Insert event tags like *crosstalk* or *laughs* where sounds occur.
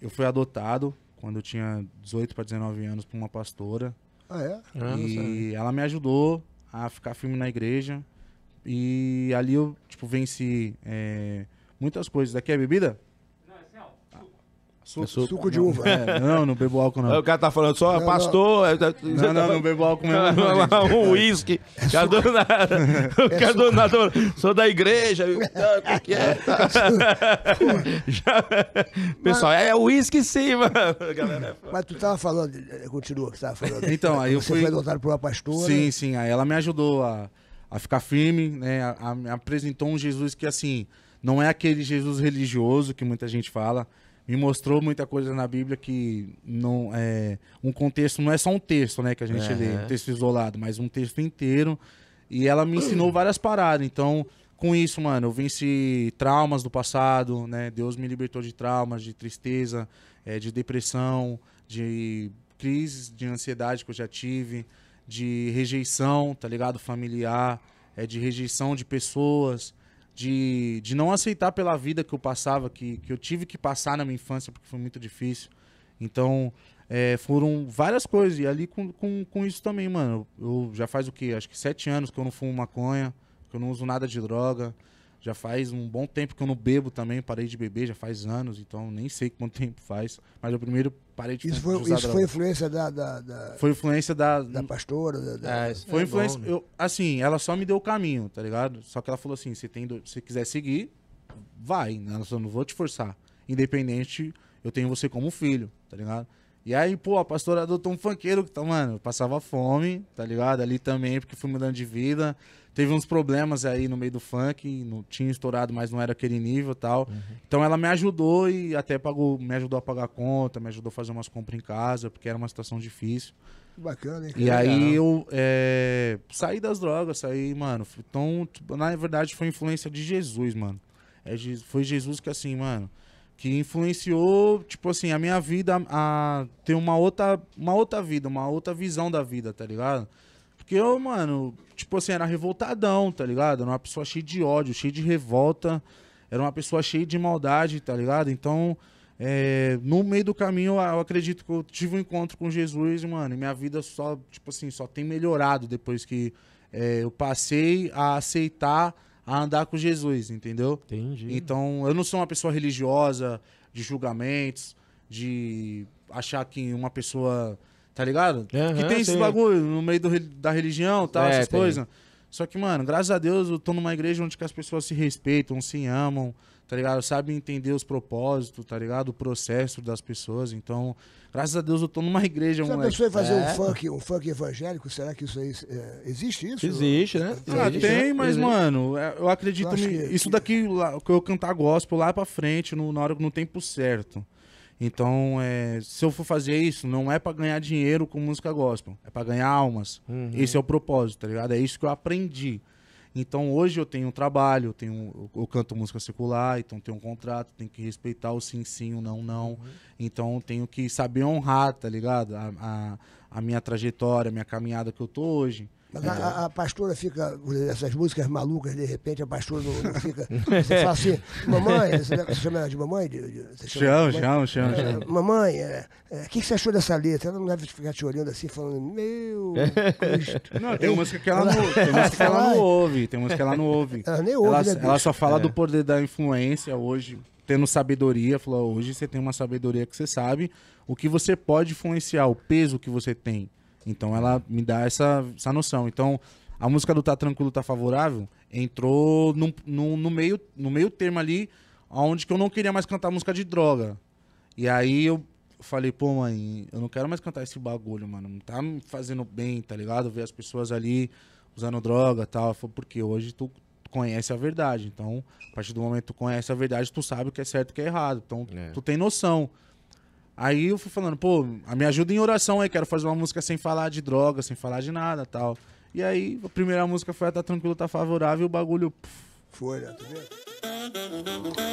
eu fui adotado quando eu tinha 18 para 19 anos por uma pastora. Ah, é? Ah, e ela me ajudou a ficar firme na igreja. E ali eu, tipo, venci é, muitas coisas. Daqui é bebida? É suco, suco, de uva. É, não, não bebo álcool, não. O cara tá falando só não, pastor. Não, não, não, não bebo álcool mesmo. *laughs* um uísque. É Cadona. Cadonador. *laughs* É sou da igreja. Tá, o que é? *laughs* Já... Pessoal, é uísque sim, mano. Galera, é mas tu tava falando. Eh, continua que você tava falando. Então, aí eu fui. Você foi adotado por uma pastora. Sim, sim. Aí ela me ajudou a, a ficar firme, né? A, a, me apresentou um Jesus que, assim, não é aquele Jesus religioso que muita gente fala me mostrou muita coisa na Bíblia que não é um contexto não é só um texto, né, que a gente uhum. lê, um texto isolado, mas um texto inteiro. E ela me ensinou várias paradas. Então, com isso, mano, eu venci traumas do passado, né? Deus me libertou de traumas, de tristeza, é, de depressão, de crises de ansiedade que eu já tive, de rejeição, tá ligado? Familiar, é, de rejeição de pessoas de, de não aceitar pela vida que eu passava, que, que eu tive que passar na minha infância, porque foi muito difícil. Então, é, foram várias coisas. E ali com, com, com isso também, mano. Eu, eu já faz o quê? Acho que sete anos que eu não fumo maconha, que eu não uso nada de droga. Já faz um bom tempo que eu não bebo também, parei de beber, já faz anos, então nem sei quanto *laughs* tempo faz. Mas eu primeiro parei de Isso foi, de isso foi influência da, da, da, Foi influência da. Da pastora? Da, da... É, foi é influência. Bom, né? eu, assim, ela só me deu o caminho, tá ligado? Só que ela falou assim: se você quiser seguir, vai, né? eu não vou te forçar. Independente, eu tenho você como filho, tá ligado? E aí, pô, a pastora adotou um funkeiro que, tá, mano, passava fome, tá ligado? Ali também, porque fui mudando de vida. Teve uns problemas aí no meio do funk, não tinha estourado, mas não era aquele nível tal. Uhum. Então ela me ajudou e até pagou, me ajudou a pagar a conta, me ajudou a fazer umas compras em casa, porque era uma situação difícil. Bacana, hein? E Legal. aí eu é, saí das drogas, saí, mano. Então, tipo, na verdade, foi influência de Jesus, mano. É, foi Jesus que assim, mano que influenciou, tipo assim, a minha vida a ter uma outra, uma outra vida, uma outra visão da vida, tá ligado? Porque eu, mano, tipo assim, era revoltadão, tá ligado? Era uma pessoa cheia de ódio, cheia de revolta, era uma pessoa cheia de maldade, tá ligado? Então, é, no meio do caminho, eu acredito que eu tive um encontro com Jesus, mano, e minha vida só, tipo assim, só tem melhorado depois que é, eu passei a aceitar a andar com Jesus, entendeu? Entendi. Então, eu não sou uma pessoa religiosa, de julgamentos, de achar que uma pessoa. Tá ligado? Uhum, que tem sim. esse bagulho no meio do, da religião, tal, tá, é, essas coisas. Só que, mano, graças a Deus eu tô numa igreja onde as pessoas se respeitam, se amam, tá ligado? Sabem entender os propósitos, tá ligado? O processo das pessoas. Então, graças a Deus eu tô numa igreja, Se Se a pessoa ia fazer é. um, funk, um funk evangélico, será que isso aí... É, existe isso? Existe, né? Ah, ah existe, tem, né? mas, existe. mano, é, eu acredito... Eu me, que, é isso que... daqui, lá, que eu cantar gospel lá pra frente, no, na hora, no tempo certo. Então, é, se eu for fazer isso, não é para ganhar dinheiro com música gospel, é para ganhar almas. Uhum. Esse é o propósito, tá ligado? É isso que eu aprendi. Então, hoje eu tenho um trabalho, eu, tenho, eu canto música secular, então tenho um contrato, tenho que respeitar o sim, sim, o não, não. Uhum. Então, tenho que saber honrar, tá ligado? A, a, a minha trajetória, a minha caminhada que eu tô hoje. Mas é. a, a, pastora fica, essas músicas malucas, de repente a pastora não, não fica. *laughs* Você fala assim, mamãe, você chama ela de mamãe? De, de, você chama, chama, chama, chama. Mamãe, o é, é, é, que, que, você achou dessa letra? Ela não deve ficar te olhando assim, falando, meu Cristo. Não, tem música que ela não, tem música que ela não ouve, tem música que ela não ouve. Ela nem ouve, Ela, né, ela só fala do é. poder da influência hoje, tendo sabedoria, falou, hoje você tem uma sabedoria que você sabe o que você pode influenciar, o peso que você tem então ela me dá essa, essa noção. Então a música do Tá Tranquilo, Tá Favorável entrou no no no, meio, no meio termo ali, onde que eu não queria mais cantar música de droga. E aí eu falei, pô, mãe, eu não quero mais cantar esse bagulho, mano. Não tá me fazendo bem, tá ligado? Ver as pessoas ali usando droga e tal. Falei, porque hoje tu conhece a verdade. Então, a partir do momento que tu conhece a verdade, tu sabe o que é certo e o que é errado. Então, é. tu tem noção. Aí eu fui falando, pô, me ajuda em oração aí, quero fazer uma música sem falar de droga, sem falar de nada tal. E aí, a primeira música foi a Tá Tranquilo, Tá Favorável, e o bagulho. foi, né? Tá